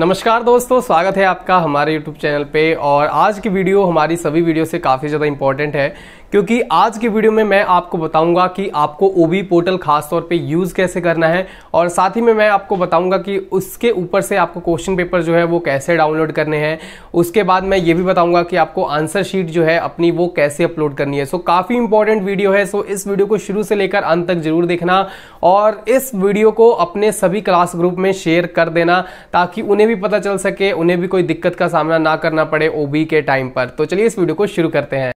नमस्कार दोस्तों स्वागत है आपका हमारे YouTube चैनल पे और आज की वीडियो हमारी सभी वीडियो से काफ़ी ज़्यादा इंपॉर्टेंट है क्योंकि आज की वीडियो में मैं आपको बताऊंगा कि आपको ओ पोर्टल खासतौर पर पे यूज़ कैसे करना है और साथ ही में मैं आपको बताऊंगा कि उसके ऊपर से आपको क्वेश्चन पेपर जो है वो कैसे डाउनलोड करने हैं उसके बाद मैं ये भी बताऊंगा कि आपको आंसर शीट जो है अपनी वो कैसे अपलोड करनी है सो काफ़ी इंपॉर्टेंट वीडियो है सो इस वीडियो को शुरू से लेकर अंत तक जरूर देखना और इस वीडियो को अपने सभी क्लास ग्रुप में शेयर कर देना ताकि उन्हें भी पता चल सके उन्हें भी कोई दिक्कत का सामना ना करना पड़े ओ के टाइम पर तो चलिए इस वीडियो को शुरू करते हैं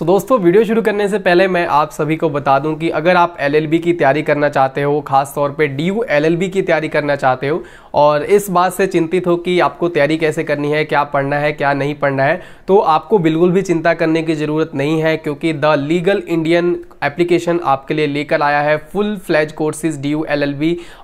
सो so, दोस्तों वीडियो शुरू करने से पहले मैं आप सभी को बता दूं कि अगर आप एलएलबी की तैयारी करना चाहते हो खास तौर पे डीयू एलएलबी की तैयारी करना चाहते हो और इस बात से चिंतित हो कि आपको तैयारी कैसे करनी है क्या पढ़ना है क्या नहीं पढ़ना है तो आपको बिल्कुल भी चिंता करने की ज़रूरत नहीं है क्योंकि द लीगल इंडियन एप्लीकेशन आपके लिए लेकर आया है full fledged courses D U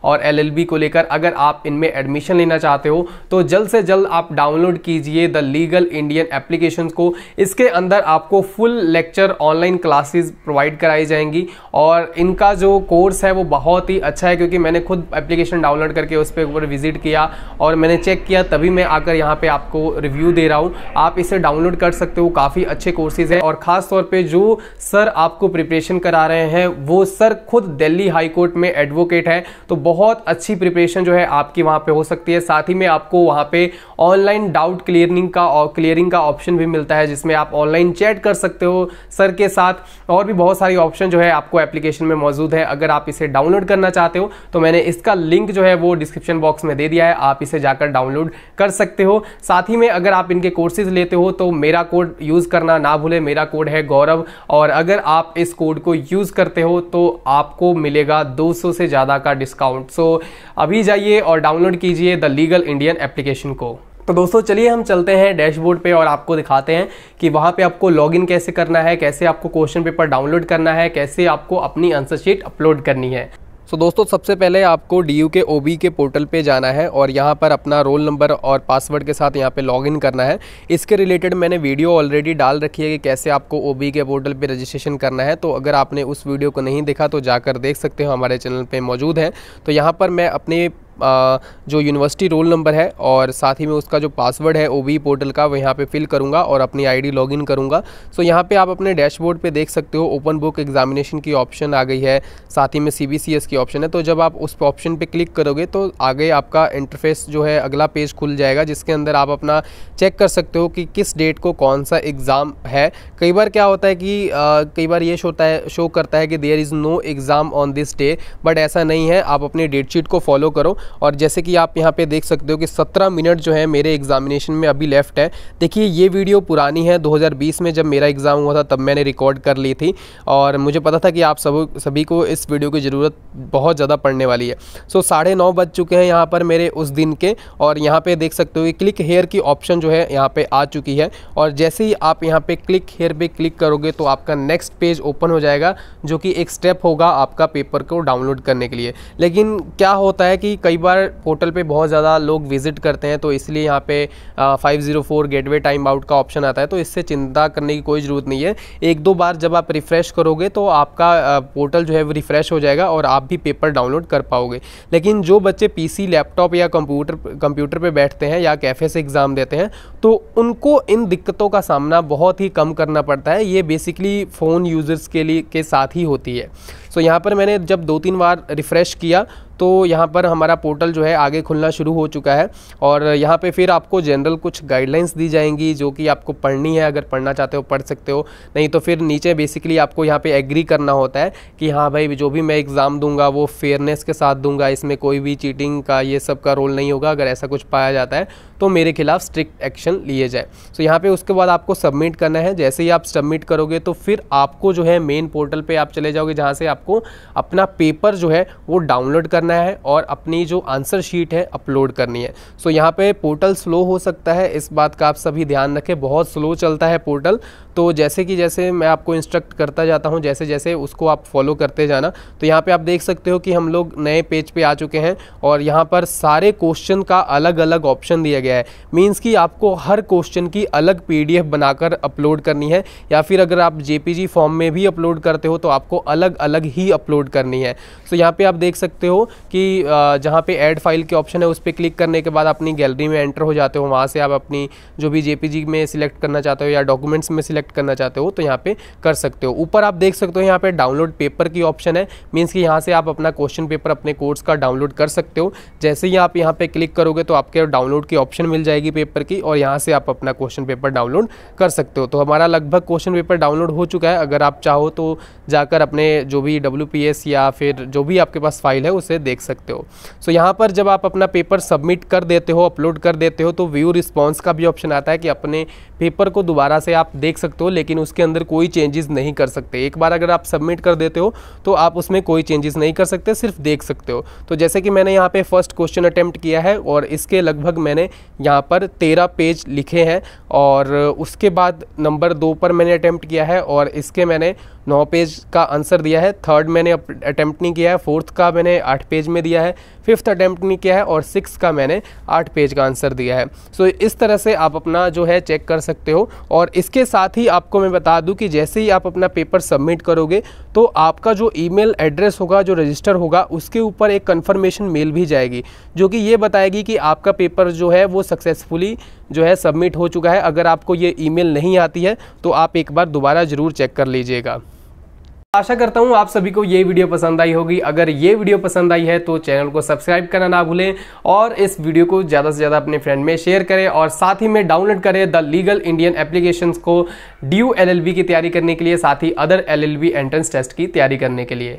और एल को लेकर अगर आप इनमें एडमिशन लेना चाहते हो तो जल्द से जल्द आप डाउनलोड कीजिए द लीगल इंडियन एप्लीकेशन को इसके अंदर आपको full lecture online classes provide कराई जाएंगी और इनका जो कोर्स है वो बहुत ही अच्छा है क्योंकि मैंने खुद एप्लीकेशन डाउनलोड करके उस पर ऊपर विजिट किया और मैंने चेक किया तभी मैं आकर यहाँ पर आपको रिव्यू दे रहा हूँ आप इसे डाउनलोड कर सकते हो काफ़ी अच्छे कोर्सेज हैं और ख़ास तौर पर जो सर आपको प्रिपरेशन करा रहे हैं वो सर खुद दिल्ली हाईकोर्ट में एडवोकेट है तो बहुत अच्छी प्रिपरेशन जो है आपकी वहाँ पे हो सकती है साथ ही में आपको वहाँ पे ऑनलाइन डाउट क्लियरिंग का और क्लियरिंग का ऑप्शन भी मिलता है जिसमें आप ऑनलाइन चैट कर सकते हो सर के साथ और भी बहुत सारी ऑप्शन जो है आपको एप्लीकेशन में मौजूद है अगर आप इसे डाउनलोड करना चाहते हो तो मैंने इसका लिंक जो है वो डिस्क्रिप्शन बॉक्स में दे दिया है आप इसे जाकर डाउनलोड कर सकते हो साथ ही में अगर आप इनके कोर्सेज लेते हो तो मेरा कोड यूज़ करना ना भूले मेरा कोड है गौरव और अगर आप इस कोड को यूज़ करते हो तो आपको मिलेगा 200 से ज़्यादा का डिस्काउंट सो so, अभी जाइए और डाउनलोड कीजिए द लीगल इंडियन एप्लीकेशन को तो दोस्तों चलिए हम चलते हैं डैशबोर्ड पे और आपको दिखाते हैं कि वहाँ पे आपको लॉगिन कैसे करना है कैसे आपको क्वेश्चन पेपर डाउनलोड करना है कैसे आपको अपनी आंसर शीट अपलोड करनी है सो so, दोस्तों सबसे पहले आपको डी के ओ के पोर्टल पे जाना है और यहाँ पर अपना रोल नंबर और पासवर्ड के साथ यहाँ पे लॉगिन करना है इसके रिलेटेड मैंने वीडियो ऑलरेडी डाल रखी है कि कैसे आपको ओ के पोर्टल पे रजिस्ट्रेशन करना है तो अगर आपने उस वीडियो को नहीं देखा तो जाकर देख सकते हो हमारे चैनल पर मौजूद है तो यहाँ पर मैं अपने जो यूनिवर्सिटी रोल नंबर है और साथ ही में उसका जो पासवर्ड है ओ पोर्टल e का वो यहाँ पे फिल करूँगा और अपनी आईडी लॉगिन करूँगा सो यहाँ पे आप अपने डैशबोर्ड पे देख सकते हो ओपन बुक एग्जामिनेशन की ऑप्शन आ गई है साथ ही में सी की ऑप्शन है तो जब आप उस ऑप्शन पे क्लिक करोगे तो आगे आपका इंटरफेस जो है अगला पेज खुल जाएगा जिसके अंदर आप अपना चेक कर सकते हो कि किस डेट को कौन सा एग्ज़ाम है कई बार क्या होता है कि आ, कई बार ये होता है शो करता है कि there is no exam on this day but ऐसा नहीं है आप अपनी डेट शीट को फॉलो करो और जैसे कि आप यहाँ पे देख सकते हो कि 17 मिनट जो है मेरे एग्जामिनेशन में अभी लेफ्ट है देखिए ये वीडियो पुरानी है 2020 में जब मेरा एग्ज़ाम हुआ था तब मैंने रिकॉर्ड कर ली थी और मुझे पता था कि आप सब सभी को इस वीडियो की ज़रूरत बहुत ज़्यादा पड़ने वाली है सो साढ़े नौ बज चुके हैं यहाँ पर मेरे उस दिन के और यहाँ पर देख सकते हो कि क्लिक हेयर की ऑप्शन जो है यहाँ पर आ चुकी है और जैसे ही आप यहाँ पर क्लिक हेयर पर क्लिक करोगे तो आपका नेक्स्ट पेज ओपन हो जाएगा जो कि एक स्टेप होगा आपका पेपर को डाउनलोड करने के लिए लेकिन क्या होता है कि कई कई बार पोर्टल पे बहुत ज़्यादा लोग विजिट करते हैं तो इसलिए यहाँ पे five zero four gateway time out का ऑप्शन आता है तो इससे चिंता करने की कोई ज़रूरत नहीं है एक दो बार जब आप रिफ़्रेश करोगे तो आपका पोर्टल जो है वो रिफ़्रेश हो जाएगा और आप भी पेपर डाउनलोड कर पाओगे लेकिन जो बच्चे पी लैपटॉप या कंप्यूटर कंप्यूटर पर बैठते हैं या कैफ़े से एग्ज़ाम देते हैं तो उनको इन दिक्कतों का सामना बहुत ही कम करना पड़ता है ये बेसिकली फ़ोन यूज़र्स के लिए के साथ ही होती है सो यहाँ पर मैंने जब दो तीन बार रिफ़्रेश किया तो यहाँ पर हमारा पोर्टल जो है आगे खुलना शुरू हो चुका है और यहाँ पे फिर आपको जनरल कुछ गाइडलाइंस दी जाएंगी जो कि आपको पढ़नी है अगर पढ़ना चाहते हो पढ़ सकते हो नहीं तो फिर नीचे बेसिकली आपको यहाँ पे एग्री करना होता है कि हाँ भाई जो भी मैं एग्ज़ाम दूंगा वो फेयरनेस के साथ दूंगा इसमें कोई भी चीटिंग का ये सब का रोल नहीं होगा अगर ऐसा कुछ पाया जाता है तो मेरे खिलाफ स्ट्रिक्ट एक्शन लिए जाए सो यहाँ पे उसके बाद आपको सबमिट करना है जैसे ही आप सबमिट करोगे तो फिर आपको जो है मेन पोर्टल पे आप चले जाओगे जहाँ से आपको अपना पेपर जो है वो डाउनलोड करना है और अपनी जो आंसर शीट है अपलोड करनी है सो यहाँ पर पोर्टल स्लो हो सकता है इस बात का आप सभी ध्यान रखें बहुत स्लो चलता है पोर्टल तो जैसे कि जैसे मैं आपको इंस्ट्रक्ट करता जाता हूँ जैसे जैसे उसको आप फॉलो करते जाना तो यहाँ पर आप देख सकते हो कि हम लोग नए पेज पे आ चुके हैं और यहाँ पर सारे क्वेश्चन का अलग अलग ऑप्शन दिया गया गया है मीन्स कि आपको हर क्वेश्चन की अलग पीडीएफ बनाकर अपलोड करनी है या फिर अगर आप जेपीजी फॉर्म में भी अपलोड करते हो तो आपको अलग अलग ही अपलोड करनी है सो so, यहाँ पे आप देख सकते हो कि जहाँ पे ऐड फाइल के ऑप्शन है उस पर क्लिक करने के बाद अपनी गैलरी में एंटर हो जाते हो वहाँ से आप अपनी जो भी जे में सिलेक्ट करना चाहते हो या डॉक्यूमेंट्स में सिलेक्ट करना चाहते हो तो यहाँ पर कर सकते हो ऊपर आप देख सकते हो यहाँ पर डाउनलोड पेपर की ऑप्शन है मीन्स कि यहाँ से आप अपना क्वेश्चन पेपर अपने कोर्स का डाउनलोड कर सकते हो जैसे ही आप यहाँ पर क्लिक करोगे तो आपके डाउनलोड के ऑप्शन डिस्क्रिप्शन मिल जाएगी पेपर की और यहाँ से आप अपना क्वेश्चन पेपर डाउनलोड कर सकते हो तो हमारा लगभग क्वेश्चन पेपर डाउनलोड हो चुका है अगर आप चाहो तो जाकर अपने जो भी डब्ल्यू या फिर जो भी आपके पास फाइल है उसे देख सकते हो सो यहाँ पर जब आप अपना पेपर सबमिट कर देते हो अपलोड कर देते हो तो व्यू रिस्पॉन्स का भी ऑप्शन आता है कि अपने पेपर को दोबारा से आप देख सकते हो लेकिन उसके अंदर कोई चेंजेस नहीं कर सकते एक बार अगर आप सबमिट कर देते हो तो आप उसमें कोई चेंजेस नहीं कर सकते सिर्फ देख सकते हो तो जैसे कि मैंने यहाँ पे फर्स्ट क्वेश्चन अटैम्प्ट किया है और इसके लगभग मैंने यहाँ पर तेरह पेज लिखे हैं और उसके बाद नंबर दो पर मैंने अटैम्प्ट किया है और इसके मैंने नौ पेज का आंसर दिया है थर्ड मैंने अटैम्प्ट नहीं किया है फोर्थ का मैंने आठ पेज में दिया है फिफ्थ अटैम्प्ट नहीं किया है और सिक्स का मैंने आठ पेज का आंसर दिया है सो so, इस तरह से आप अपना जो है चेक कर सकते हो और इसके साथ ही आपको मैं बता दूं कि जैसे ही आप अपना पेपर सबमिट करोगे तो आपका जो ईमेल एड्रेस होगा जो रजिस्टर होगा उसके ऊपर एक कन्फर्मेशन मेल भी जाएगी जो कि ये बताएगी कि आपका पेपर जो है वो सक्सेसफुली जो है सबमिट हो चुका है अगर आपको ये ई नहीं आती है तो आप एक बार दोबारा ज़रूर चेक कर लीजिएगा आशा करता हूँ आप सभी को ये वीडियो पसंद आई होगी अगर ये वीडियो पसंद आई है तो चैनल को सब्सक्राइब करना ना भूलें और इस वीडियो को ज़्यादा से ज़्यादा अपने फ्रेंड में शेयर करें और साथ ही में डाउनलोड करें द लीगल इंडियन एप्लीकेशन को डी यू की तैयारी करने के लिए साथ ही अदर एल एंट्रेंस टेस्ट की तैयारी करने के लिए